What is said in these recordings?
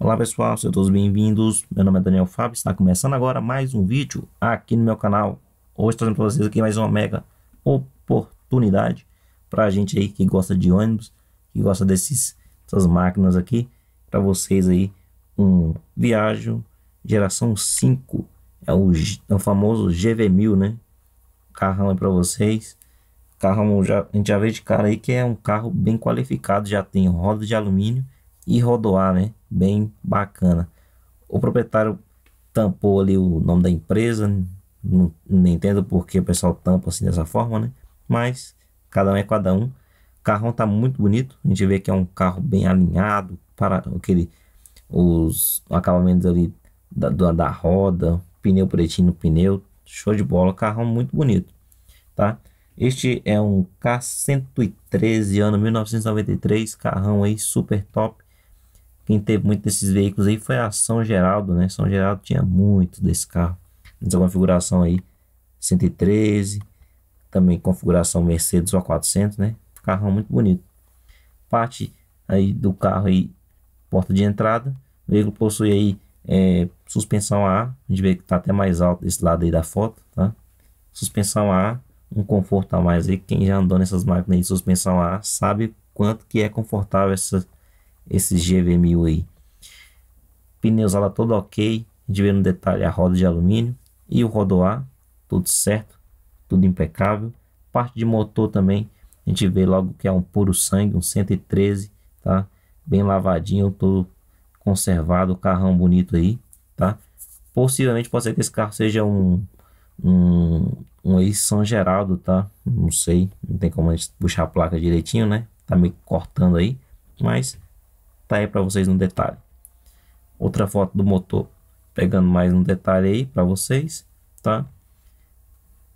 Olá pessoal, sejam todos bem-vindos. Meu nome é Daniel Fábio, está começando agora mais um vídeo aqui no meu canal. Hoje trazendo para vocês aqui mais uma mega oportunidade para a gente aí que gosta de ônibus, que gosta desses, dessas máquinas aqui. Para vocês aí, um viagem geração 5, é o, é o famoso GV1000, né? Carrão aí para vocês. Carrão, já, a gente já vê de cara aí que é um carro bem qualificado, já tem roda de alumínio e rodoar, né? bem bacana. O proprietário tampou ali o nome da empresa, não, não entendo porque o pessoal tampa assim dessa forma, né? Mas cada um é cada um. O carrão tá muito bonito, a gente vê que é um carro bem alinhado para aquele os acabamentos ali da, da, da roda, pneu pretinho no pneu, show de bola, carrão muito bonito, tá? Este é um K113 ano 1993, carrão aí super top. Quem teve muito desses veículos aí foi a São Geraldo, né? São Geraldo tinha muito desse carro. Nessa configuração aí, 113, também configuração Mercedes a 400 né? Carro muito bonito. Parte aí do carro aí, porta de entrada. O veículo possui aí é, suspensão a a gente vê que está até mais alto esse lado aí da foto, tá? Suspensão a um conforto a mais aí. Quem já andou nessas máquinas de suspensão a sabe quanto que é confortável essa esse GV1000 aí. ela todo ok, a gente vê no detalhe a roda de alumínio e o rodoar, tudo certo, tudo impecável. Parte de motor também, a gente vê logo que é um puro sangue, um 113, tá? Bem lavadinho, todo conservado, carrão bonito aí, tá? Possivelmente pode ser que esse carro seja um um, um ex-São Geraldo, tá? Não sei, não tem como a gente puxar a placa direitinho, né? Tá meio cortando aí, mas tá aí para vocês no detalhe. Outra foto do motor, pegando mais um detalhe aí para vocês, tá?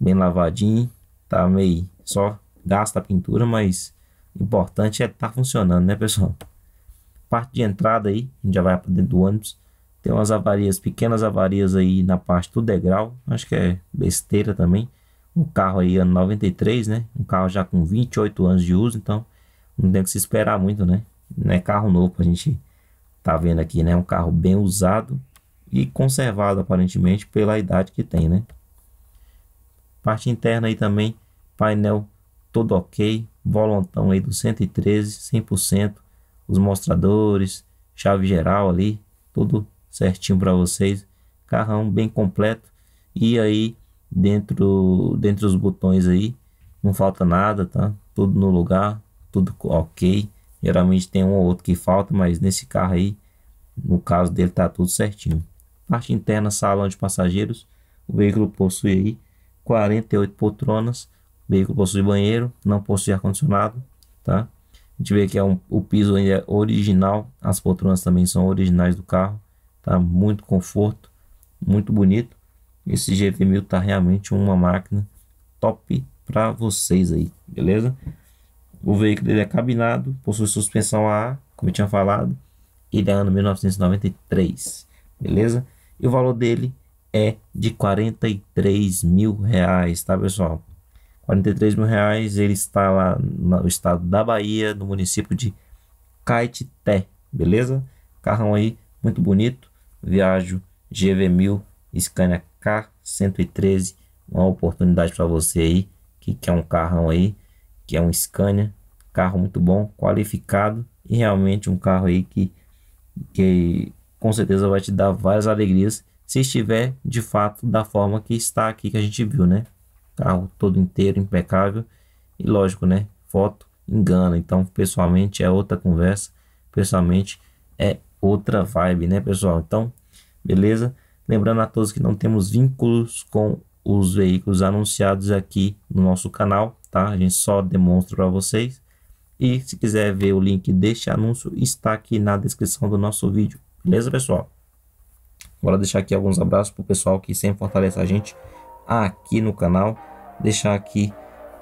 Bem lavadinho, tá meio só gasta a pintura, mas importante é tá funcionando, né, pessoal? Parte de entrada aí, a gente já vai para dentro do ônibus. Tem umas avarias, pequenas avarias aí na parte do degrau, acho que é besteira também. Um carro aí ano 93, né? Um carro já com 28 anos de uso, então não tem que se esperar muito, né? né carro novo, a gente tá vendo aqui, né? Um carro bem usado e conservado aparentemente pela idade que tem, né? Parte interna aí também, painel todo ok, volantão aí do 113, 100%, os mostradores, chave geral ali, tudo certinho para vocês. Carrão bem completo e aí dentro dentro dos botões aí, não falta nada, tá? Tudo no lugar, tudo ok. Geralmente tem um ou outro que falta, mas nesse carro aí, no caso dele, tá tudo certinho. Parte interna, salão de passageiros. O veículo possui aí 48 poltronas. O veículo possui banheiro, não possui ar-condicionado, tá? A gente vê que é um, o piso ainda é original, as poltronas também são originais do carro, tá? Muito conforto, muito bonito. Esse GV1000 tá realmente uma máquina top para vocês aí, beleza? O veículo dele é cabinado, possui suspensão a como eu tinha falado, ele é ano 1993, beleza? E o valor dele é de 43 mil reais, tá pessoal? 43 mil reais, ele está lá no estado da Bahia, no município de Caetité, beleza? Carrão aí, muito bonito, Viajo GV1000, Scania K113, uma oportunidade para você aí, que quer um carrão aí, que é um Scania, carro muito bom, qualificado e realmente um carro aí que, que com certeza vai te dar várias alegrias se estiver de fato da forma que está aqui que a gente viu, né? Carro todo inteiro, impecável e lógico, né? Foto engana, então pessoalmente é outra conversa, pessoalmente é outra vibe, né, pessoal? Então, beleza? Lembrando a todos que não temos vínculos com os veículos anunciados aqui no nosso canal, tá? A gente só demonstra para vocês. E se quiser ver o link deste anúncio, está aqui na descrição do nosso vídeo. Beleza, pessoal? Bora deixar aqui alguns abraços para o pessoal que sempre fortalece a gente aqui no canal. Deixar aqui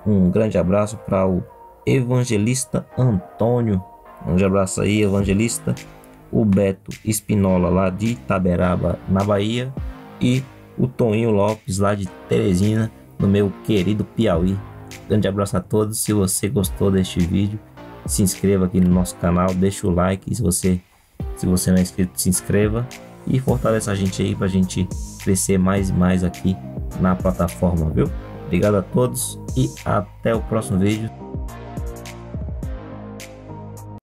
um grande abraço para o Evangelista Antônio. Um grande abraço aí, Evangelista. O Beto Espinola, lá de Itaberaba, na Bahia. E o Toninho Lopes, lá de Teresina, no meu querido Piauí. Grande abraço a todos. Se você gostou deste vídeo, se inscreva aqui no nosso canal, deixa o like. Se você, se você não é inscrito, se inscreva e fortaleça a gente aí para a gente crescer mais e mais aqui na plataforma, viu? Obrigado a todos e até o próximo vídeo.